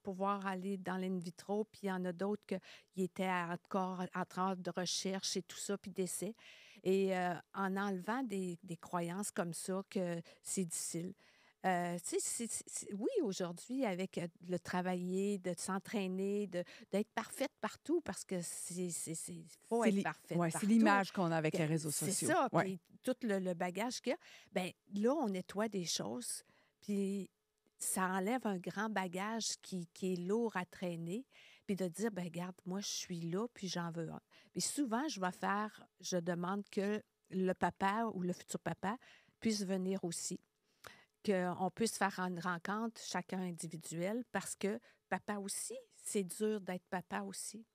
pouvoir aller dans l'in vitro, puis il y en a d'autres qui étaient encore en train de recherche et tout ça, puis d'essai. Et euh, en enlevant des, des, croyances comme ça, que c'est difficile, euh, oui, aujourd'hui, avec euh, le travailler, de s'entraîner, d'être parfaite partout, parce que c'est faut être parfaite C'est l'image qu'on a avec les réseaux sociaux. C'est ça, puis tout le, bagage qu'il y a. Bien, là, on nettoie des choses, puis ça enlève un grand bagage qui, est lourd à traîner, puis de dire, ben regarde, moi, je suis là, puis j'en veux un. Puis souvent, je vais faire, je demande que le papa ou le futur papa puisse venir aussi qu'on puisse faire une rencontre chacun individuel parce que papa aussi, c'est dur d'être papa aussi.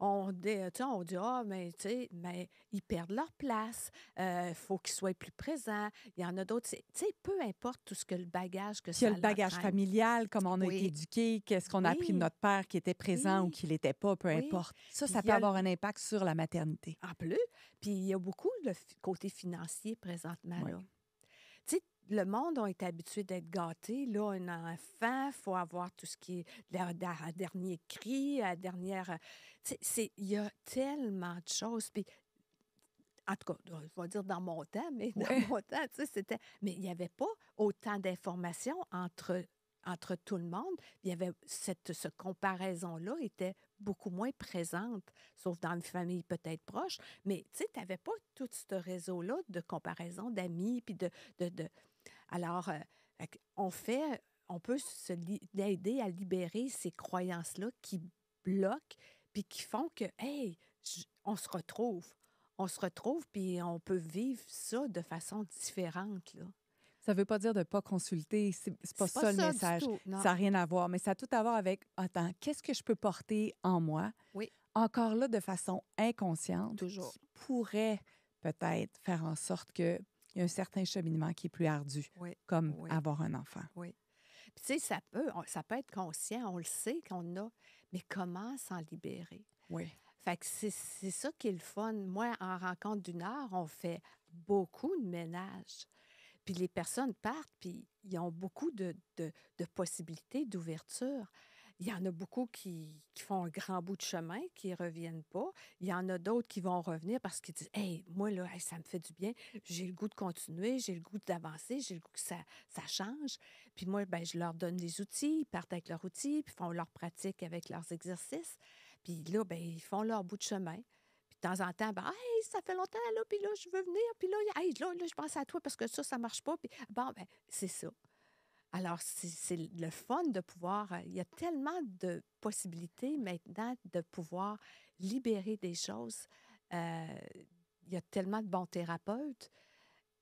On dit, on dit, ah, oh, mais, mais ils perdent leur place, il euh, faut qu'ils soient plus présents. Il y en a d'autres. Tu sais, peu importe tout ce que le bagage que Puis a le bagage familial, comment on a été éduqué, qu'est-ce qu'on a appris de notre père qui était présent ou qui l'était pas, peu importe. Ça, ça peut avoir un impact sur la maternité. En plus. Puis il y a beaucoup le côté financier présentement. Là le monde a été habitué d'être gâté. Là, un enfant, faut avoir tout ce qui est à dernier cri, la dernière. Euh, c'est il y a tellement de choses. Puis en tout cas, je vais dire dans mon temps, mais dans mon temps, tu sais, c'était. Mais il n'y avait pas autant d'informations entre, entre tout le monde. Il y avait cette, comparaison-là était beaucoup moins présente, sauf dans une famille peut-être proche. Mais tu sais, tu n'avais pas tout ce réseau-là de comparaison d'amis, puis de, de alors, euh, on fait, on peut se aider à libérer ces croyances-là qui bloquent, puis qui font que, hey, on se retrouve. On se retrouve, puis on peut vivre ça de façon différente. Ça ne veut pas dire de ne pas consulter. C'est pas, pas ça, le message. ça n'a rien à voir. Mais ça a tout à voir avec attends, qu'est-ce que je peux porter en moi? Oui. Encore là, de façon inconsciente. Qui pourrait peut-être faire en sorte que il y a un certain cheminement qui est plus ardu, comme avoir un enfant. Oui. Puis, tu sais, ça peut, ça peut être conscient, on le sait qu'on a, mais comment s'en libérer? Oui. Fait que c'est ça qui est le fun. Moi, en rencontre d'une heure, on fait beaucoup de ménage. Puis les personnes partent, puis ils ont beaucoup de, de, de possibilités d'ouverture. Il y en a beaucoup qui, font un grand bout de chemin, qui ne reviennent pas. Il y en a d'autres qui vont revenir parce qu'ils disent Hey, moi, là, ça me fait du bien. J'ai le goût de continuer, j'ai le goût d'avancer, j'ai le goût que ça, ça change. Puis moi, ben, je leur donne des outils, ils partent avec leurs outils, puis font leur pratique avec leurs exercices. Puis là, ben, ils font leur bout de chemin. Puis de temps en temps, ben, ça fait longtemps, là, puis là, je veux venir, puis là, hey, je pense à toi parce que ça, ça ne marche pas. Puis bon, ben, c'est ça. Alors, c'est le fun de pouvoir. Euh, il y a tellement de possibilités maintenant de pouvoir libérer des choses. Euh, il y a tellement de bons thérapeutes.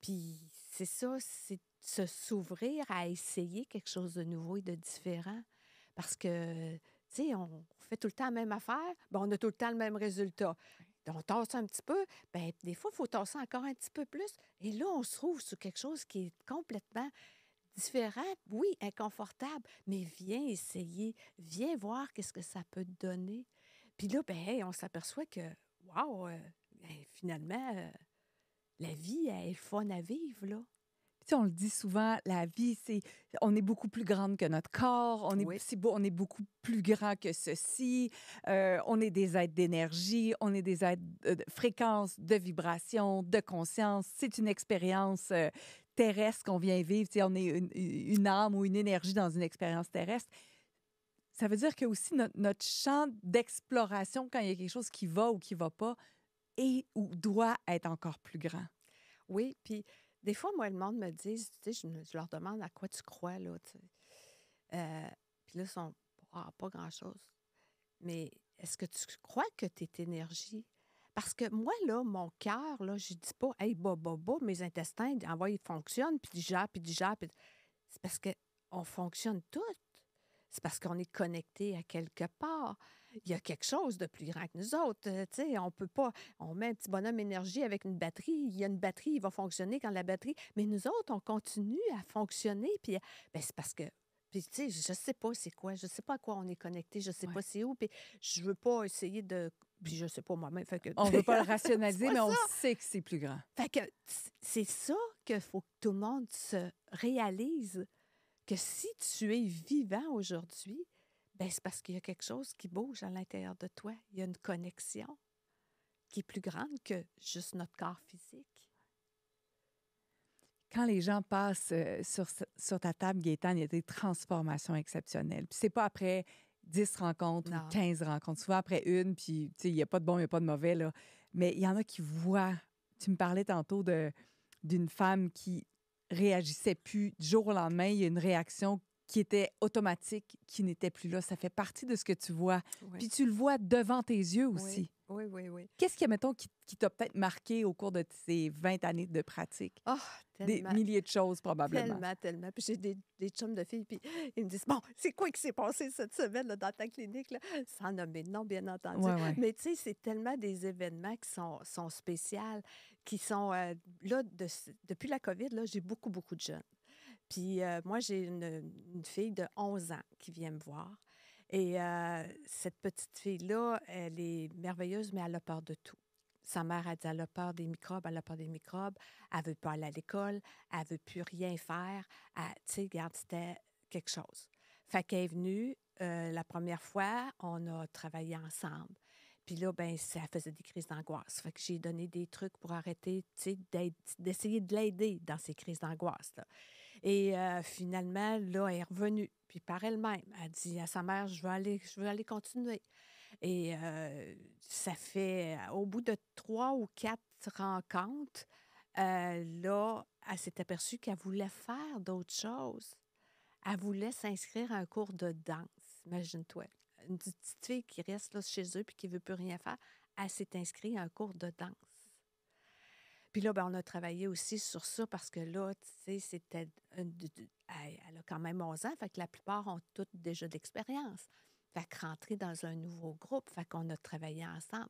Puis, c'est ça, c'est se s'ouvrir à essayer quelque chose de nouveau et de différent. Parce que, tu sais, on fait tout le temps la même affaire, ben on a tout le temps le même résultat. on tasse un petit peu, ben des fois, il faut tasser encore un petit peu plus. Et là, on se trouve sur quelque chose qui est complètement différent, oui, inconfortable, mais viens essayer, viens voir qu'est-ce que ça peut te donner. Puis là, ben, on s'aperçoit que, waouh, euh, ben, finalement, euh, la vie, elle est fun à vivre, là. on le dit souvent, la vie, c'est, on est beaucoup plus grande que notre corps, on est, on est beaucoup plus grand que ceci, euh, on est des aides d'énergie, on est des êtres de fréquence, de vibration, de conscience. C'est une expérience, terrestre qu'on vient vivre. on est une, âme ou une énergie dans une expérience terrestre. Ça veut dire que aussi notre, champ d'exploration, quand il y a quelque chose qui va ou qui va pas, est ou doit être encore plus grand. Oui, puis des fois, moi, le monde me dit, tu sais, je, leur demande à quoi tu crois, là, tu sais. Euh, puis là, ils sont pas grand-chose. Mais est-ce que tu crois que t'es es énergie? Parce que moi, là, mon cœur, là, je dis pas, hey, bah, bah, bah, mes intestins, vrai, ils fonctionnent, puis digèrent, puis digèrent. Puis... C'est parce qu'on fonctionne tout. C'est parce qu'on est connecté à quelque part. Il y a quelque chose de plus grand que nous autres. Euh, tu on peut pas. On met un petit bonhomme énergie avec une batterie. Il y a une batterie, il va fonctionner quand la batterie. Mais nous autres, on continue à fonctionner. Puis, euh, ben, c'est parce que tu sais, je sais pas c'est quoi, je sais pas à quoi on est connecté, je sais pas c'est où. Puis, je veux pas essayer de puis je sais pas moi-même. Que... On ne veut pas le rationaliser, mais on sait que c'est plus grand. c'est ça qu'il faut que tout le monde se réalise que si tu es vivant aujourd'hui, ben c'est parce qu'il y a quelque chose qui bouge à l'intérieur de toi. Il y a une connexion qui est plus grande que juste notre corps physique. Quand les gens passent euh, sur, sur ta table, Gaëtan, il y a des transformations exceptionnelles. Puis c'est pas après 10 rencontres ou 15 rencontres. Souvent après une, puis il n'y a pas de bon, il n'y a pas de mauvais. Là. Mais il y en a qui voient. Tu me parlais tantôt d'une femme qui réagissait plus du jour au lendemain. Il y a une réaction qui était automatique, qui n'était plus là. Ça fait partie de ce que tu vois. Puis tu le vois devant tes yeux aussi. Oui, oui, oui. Qu'est-ce qu'il y a, mettons, qui, qui t'a peut-être marqué au cours de ces 20 années de pratique? Ah, tellement. Des milliers de choses, probablement. Tellement, tellement. Puis j'ai des, des chums de filles, puis ils me disent, bon, c'est quoi qui s'est passé cette semaine là, dans ta clinique? Là? Sans nommer de nom, bien entendu. Mais tu sais, c'est tellement des événements qui sont, sont spéciaux, qui sont... Euh, là, depuis la COVID, là, j'ai beaucoup, beaucoup de jeunes. Puis euh, moi, j'ai une, fille de 11 ans qui vient me voir. Et euh, cette petite fille-là, elle est merveilleuse, mais elle a peur de tout. Sa mère a dit elle a peur des microbes, elle a peur des microbes, elle veut pas aller à l'école, elle veut plus rien faire. Tu sais, regarde, c'était quelque chose. Fait qu'elle est venue euh, la première fois, on a travaillé ensemble. Puis là, ben, ça faisait des crises d'angoisse. Fait que j'ai donné des trucs pour arrêter, tu sais, d'essayer de l'aider dans ces crises d'angoisse. Et euh, finalement, là, elle est revenue. Puis par elle-même, elle dit à sa mère, je veux aller, je veux aller continuer. Et euh, ça fait, euh, au bout de trois ou quatre rencontres, là, elle s'est aperçue qu'elle voulait faire d'autres choses. Elle voulait s'inscrire à un cours de danse, imagine-toi. Une petite fille qui reste là chez eux puis qui ne veut plus rien faire, elle s'est inscrite à un cours de danse. Puis là, ben, on a travaillé aussi sur ça parce que là, tu sais, c'était. Elle a quand même 11 ans, fait que la plupart ont toutes déjà d'expérience. Fait que rentrer dans un nouveau groupe, fait qu'on a travaillé ensemble.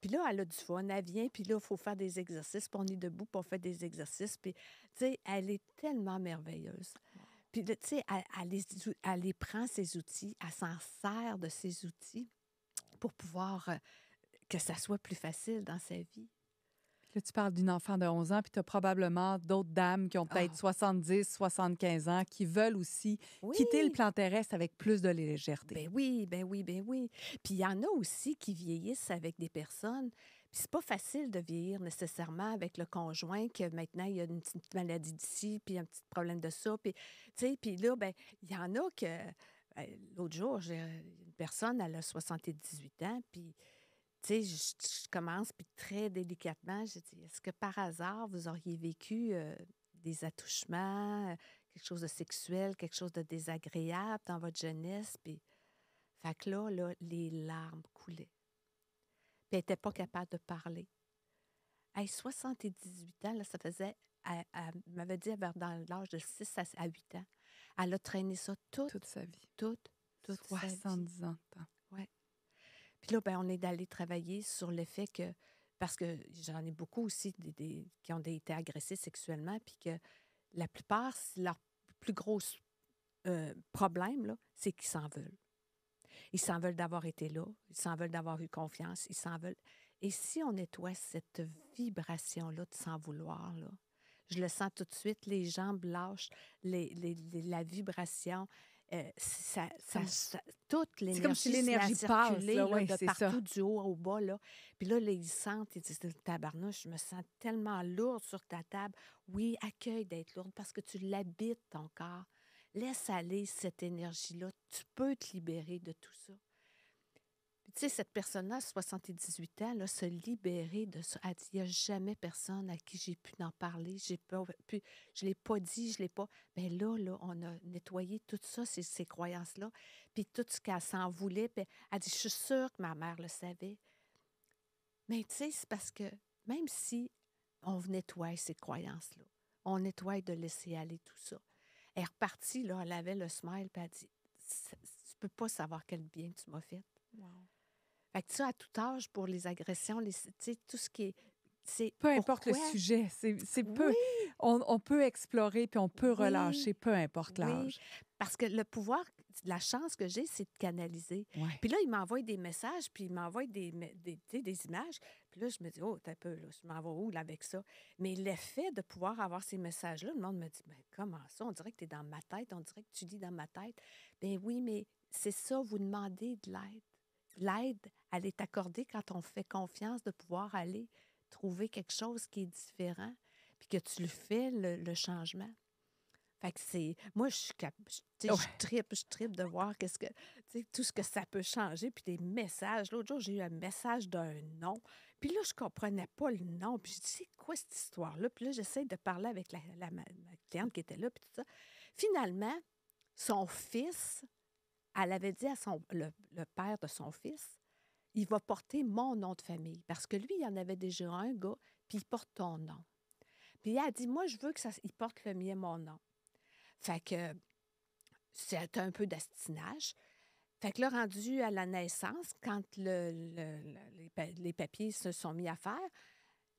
Puis là, elle a du fun, elle vient, puis là, il faut faire des exercices, puis on est debout, pour on fait des exercices. Puis, tu sais, elle est tellement merveilleuse. Puis, tu sais, elle, les, prend, ses outils, elle s'en sert de ses outils pour pouvoir euh, que ça soit plus facile dans sa vie. Là, tu parles d'une enfant de 11 ans, puis tu as probablement d'autres dames qui ont ah. peut-être 70, 75 ans, qui veulent aussi quitter le plan terrestre avec plus de légèreté. Ben oui, ben oui, ben oui. Puis il y en a aussi qui vieillissent avec des personnes. Puis c'est pas facile de vieillir nécessairement avec le conjoint que maintenant il y a une petite maladie d'ici, puis un petit problème de ça. Puis, puis là, ben il y en a que. Ben, l'autre jour, j'ai une personne, elle a 78 ans, puis tu sais, je, commence, puis très délicatement, je dis, est-ce que par hasard, vous auriez vécu des attouchements, quelque chose de sexuel, quelque chose de désagréable dans votre jeunesse? Puis, fait que là, les larmes coulaient. Puis, elle n'était pas mmh. capable de parler. À 78 ans, ça faisait, elle, elle m'avait dit, dans l'âge de 6 à 8 ans, elle a traîné ça toute, sa vie. Toute, toute 70 sa vie. ans Ouais. Puis là, ben, on est allé travailler sur le fait que, parce que j'en ai beaucoup aussi qui ont été agressés sexuellement, puis que la plupart, leur plus gros euh, problème, c'est qu'ils s'en veulent. Ils s'en veulent d'avoir été là, ils s'en veulent d'avoir eu confiance, ils s'en veulent. Et si on nettoie cette vibration-là de s'en vouloir, je le sens tout de suite, les jambes lâchent, la vibration, euh, toute l'énergie, comme si l'énergie de partout du haut au bas. Là. Puis là, les ils sentent, ils disent Tabarnouche, je me sens tellement lourde sur ta table. Oui, accueille d'être lourde parce que tu l'habites ton corps. Laisse aller cette énergie-là. Tu peux te libérer de tout ça. Tu sais, cette personne-là, 78 ans, là, se libérer de ça. Elle dit, il n'y a jamais personne à qui j'ai pu en parler. J'ai pu, je ne l'ai pas dit, je ne l'ai pas. Mais ben là, on a nettoyé tout ça, ces, croyances-là, puis tout ce qu'elle s'en voulait. Puis elle dit, je suis sûre que ma mère le savait. Mais tu sais, c'est parce que même si on nettoie ces croyances-là, on nettoie de laisser aller tout ça. Elle est repartie, là, elle avait le smile, puis elle dit, tu peux pas savoir quel bien tu m'as fait. Wow. Fait que ça, à tout âge, pour les agressions, les, tout ce qui est peu importe le sujet, c'est peu. On, on, peut explorer puis on peut relâcher, peu importe l'âge. Parce que le pouvoir, la chance que j'ai, c'est de canaliser. Puis là, il m'envoie des messages, puis il m'envoie des, des, des, images. Puis là, je me dis, oh, un peu, là, je m'envoie où là, avec ça? Mais l'effet de pouvoir avoir ces messages-là, le monde me dit, mais ben, comment ça? On dirait que tu es dans ma tête, on dirait que tu dis dans ma tête. Ben oui, mais c'est ça, vous demandez de l'aide. L'aide elle est accordée quand on fait confiance de pouvoir aller trouver quelque chose qui est différent, puis que tu le fais, le, changement. Fait que c'est... Moi, je suis je, tripe, de voir qu'est-ce que... tout ce que ça peut changer, puis des messages. L'autre jour, j'ai eu un message d'un nom, puis là, je comprenais pas le nom, puis je dis, c'est quoi cette histoire-là? Puis là, j'essaie de parler avec la, cliente qui était là, puis tout ça. Finalement, son fils, elle avait dit à son, le père de son fils, il va porter mon nom de famille parce que lui, il y en avait déjà un gars, puis il porte ton nom. Puis elle a dit, moi, je veux que ça, porte le mien, mon nom. Fait que c'est un peu d'astinage. Fait que là, rendu à la naissance, quand les, papiers se sont mis à faire,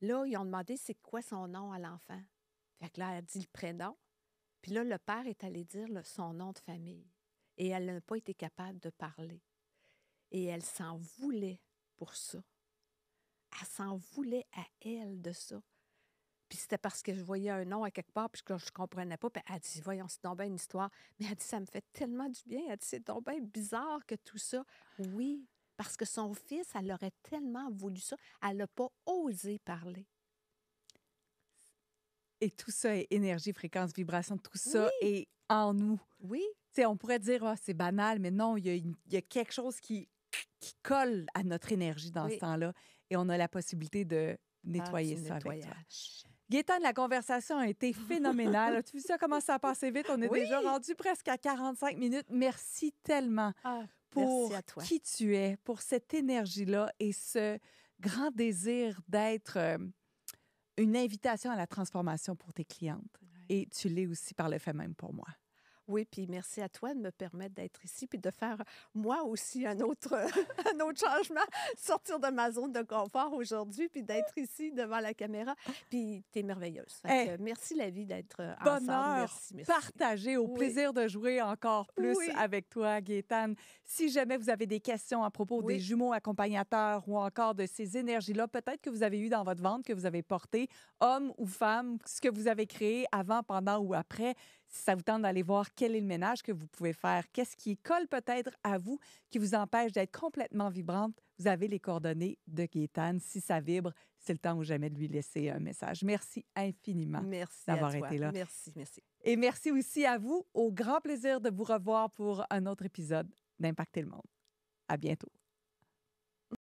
là, ils ont demandé c'est quoi son nom à l'enfant. Fait que là, elle a dit le prénom. Puis là, le père est allé dire son nom de famille. Et elle n'a pas été capable de parler. Et elle s'en voulait pour ça. Elle s'en voulait à elle de ça. Puis c'était parce que je voyais un nom à quelque part, puis que je ne comprenais pas. Puis elle dit Voyons, c'est tombé une histoire. Mais elle dit Ça me fait tellement du bien. Elle dit C'est tombé bizarre que tout ça. Oui, parce que son fils, elle aurait tellement voulu ça. Elle n'a pas osé parler. Et tout ça énergie, fréquence, vibration, tout ça est en nous. Oui. sais, on pourrait dire, ah, c'est banal, mais non, il y, a quelque chose qui qui colle à notre énergie dans ce temps-là. Et on a la possibilité de ah, nettoyer ça avec toi. Gaëtan, la conversation a été phénoménale. tu vois ça commence à passer vite? On est déjà rendu presque à 45 minutes. Merci tellement ah, pour qui tu es, pour cette énergie-là et ce grand désir d'être euh, une invitation à la transformation pour tes clientes. Et tu l'es aussi par le fait même pour moi. Oui, puis merci à toi de me permettre d'être ici puis de faire moi aussi un autre, un autre changement, sortir de ma zone de confort aujourd'hui puis d'être ici devant la caméra. Puis tu es merveilleuse. Eh! merci la vie d'être euh, ensemble. Bonheur merci, merci. partagé, au plaisir de jouer encore plus avec toi, Gaétane. Si jamais vous avez des questions à propos des jumeaux accompagnateurs ou encore de ces énergies-là, peut-être que vous avez eu dans votre vente, que vous avez porté, homme ou femme, ce que vous avez créé avant, pendant ou après, si ça vous tente d'aller voir quel est le ménage que vous pouvez faire, qu'est-ce qui colle peut-être à vous, qui vous empêche d'être complètement vibrante, vous avez les coordonnées de Gaétane. Si ça vibre, c'est le temps ou jamais de lui laisser un message. Merci infiniment d'avoir été là. Merci, merci. Et merci aussi à vous. Au grand plaisir de vous revoir pour un autre épisode d'Impacter le monde. À bientôt.